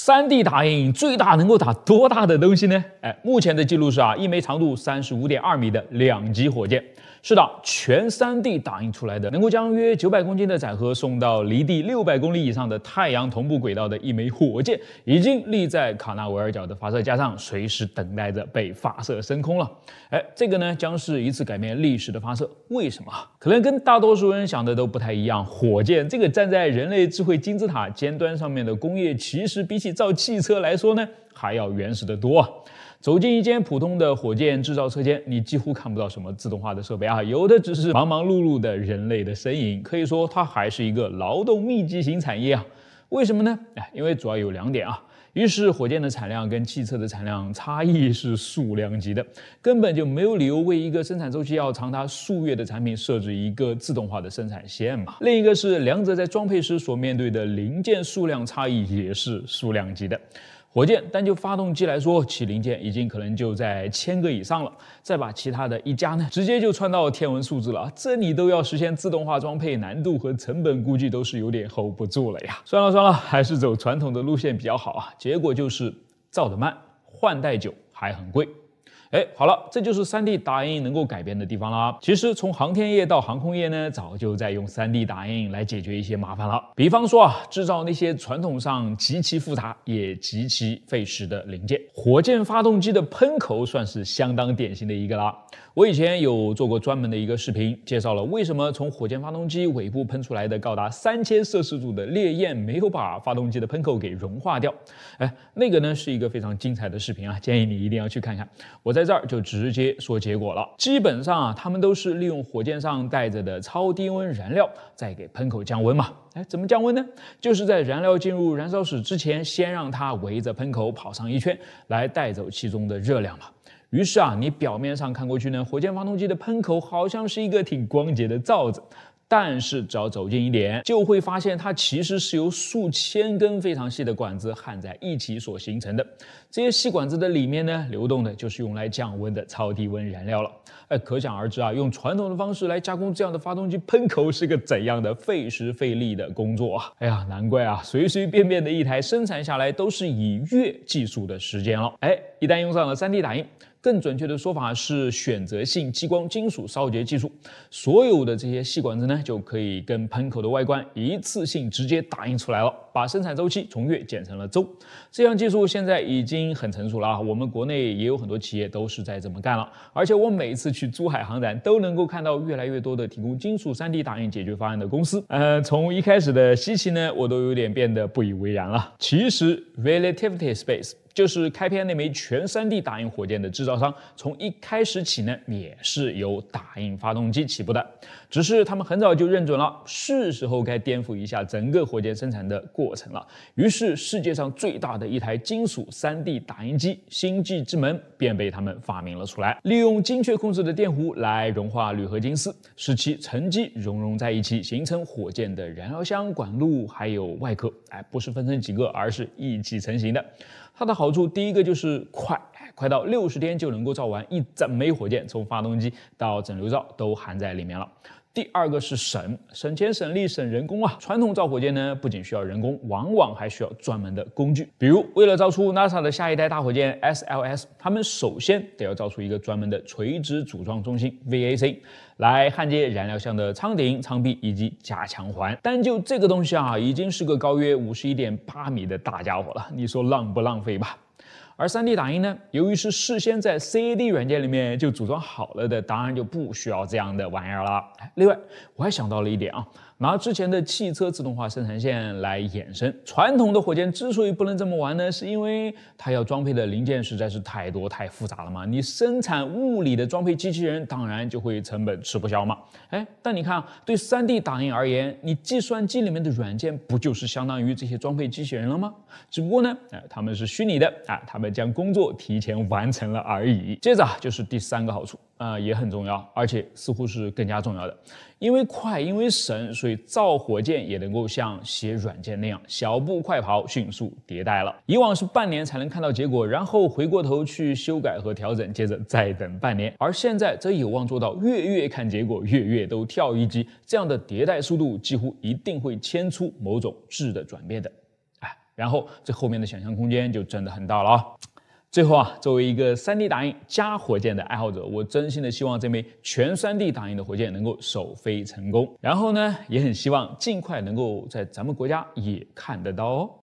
三 d 打印最大能够打多大的东西呢？哎，目前的记录是啊，一枚长度三十五点二米的两级火箭。是的，全 3D 打印出来的，能够将约九百公斤的载荷送到离地六百公里以上的太阳同步轨道的一枚火箭，已经立在卡纳维尔角的发射架上，随时等待着被发射升空了。哎，这个呢，将是一次改变历史的发射。为什么？可能跟大多数人想的都不太一样。火箭这个站在人类智慧金字塔尖端上面的工业，其实比起造汽车来说呢，还要原始得多。走进一间普通的火箭制造车间，你几乎看不到什么自动化的设备。啊，有的只是忙忙碌碌的人类的身影，可以说它还是一个劳动密集型产业啊。为什么呢？哎，因为主要有两点啊。一是火箭的产量跟汽车的产量差异是数量级的，根本就没有理由为一个生产周期要长达数月的产品设置一个自动化的生产线嘛。另一个是两者在装配时所面对的零件数量差异也是数量级的。火箭，单就发动机来说，其零件已经可能就在千个以上了。再把其他的一加呢，直接就窜到天文数字了这你都要实现自动化装配，难度和成本估计都是有点 hold 不住了呀。算了算了，还是走传统的路线比较好啊。结果就是造得慢，换代久，还很贵。哎，好了，这就是 3D 打印能够改变的地方了。其实从航天业到航空业呢，早就在用 3D 打印来解决一些麻烦了。比方说啊，制造那些传统上极其复杂也极其费时的零件，火箭发动机的喷口算是相当典型的一个了。我以前有做过专门的一个视频，介绍了为什么从火箭发动机尾部喷出来的高达三千摄氏度的烈焰没有把发动机的喷口给融化掉。哎，那个呢是一个非常精彩的视频啊，建议你一定要去看看。我在这儿就直接说结果了，基本上啊，他们都是利用火箭上带着的超低温燃料在给喷口降温嘛。哎，怎么降温呢？就是在燃料进入燃烧室之前，先让它围着喷口跑上一圈，来带走其中的热量嘛。于是啊，你表面上看过去呢，火箭发动机的喷口好像是一个挺光洁的罩子，但是只要走近一点，就会发现它其实是由数千根非常细的管子焊在一起所形成的。这些细管子的里面呢，流动的就是用来降温的超低温燃料了。哎，可想而知啊，用传统的方式来加工这样的发动机喷口是个怎样的费时费力的工作啊！哎呀，难怪啊，随随便便的一台生产下来都是以月计数的时间了。哎，一旦用上了 3D 打印。更准确的说法是选择性激光金属烧结技术，所有的这些细管子呢，就可以跟喷口的外观一次性直接打印出来了，把生产周期从月减成了周。这项技术现在已经很成熟了啊，我们国内也有很多企业都是在这么干了。而且我每次去珠海航展，都能够看到越来越多的提供金属三 D 打印解决方案的公司。呃，从一开始的稀奇呢，我都有点变得不以为然了。其实，Relativity Space。就是开篇那枚全 3D 打印火箭的制造商，从一开始起呢，也是由打印发动机起步的。只是他们很早就认准了，是时候该颠覆一下整个火箭生产的过程了。于是，世界上最大的一台金属 3D 打印机“星际之门”便被他们发明了出来。利用精确控制的电弧来融化铝合金丝，使其沉积熔融在一起，形成火箭的燃料箱、管路还有外壳。哎，不是分成几个，而是一起成型的。它的。好处，第一个就是快，快到六十天就能够造完一整枚火箭，从发动机到整流罩都含在里面了。第二个是省，省钱省力省人工啊！传统造火箭呢，不仅需要人工，往往还需要专门的工具。比如，为了造出 NASA 的下一代大火箭 SLS，他们首先得要造出一个专门的垂直组装中心 VAC，来焊接燃料箱的舱顶、舱壁以及加强环。单就这个东西啊，已经是个高约五十一点八米的大家伙了。你说浪不浪费吧？而 3D 打印呢，由于是事先在 CAD 软件里面就组装好了的，当然就不需要这样的玩意儿了。另外，我还想到了一点啊。拿之前的汽车自动化生产线来衍生。传统的火箭之所以不能这么玩呢，是因为它要装配的零件实在是太多太复杂了嘛。你生产物理的装配机器人，当然就会成本吃不消嘛。哎，但你看，对 3D 打印而言，你计算机里面的软件不就是相当于这些装配机器人了吗？只不过呢，哎，他们是虚拟的，啊，他们将工作提前完成了而已。接着就是第三个好处。呃，也很重要，而且似乎是更加重要的，因为快，因为省，所以造火箭也能够像写软件那样小步快跑，迅速迭代了。以往是半年才能看到结果，然后回过头去修改和调整，接着再等半年，而现在则有望做到月月看结果，月月都跳一级。这样的迭代速度，几乎一定会牵出某种质的转变的。哎，然后这后面的想象空间就真的很大了啊。最后啊，作为一个 3D 打印加火箭的爱好者，我真心的希望这枚全 3D 打印的火箭能够首飞成功，然后呢，也很希望尽快能够在咱们国家也看得到哦。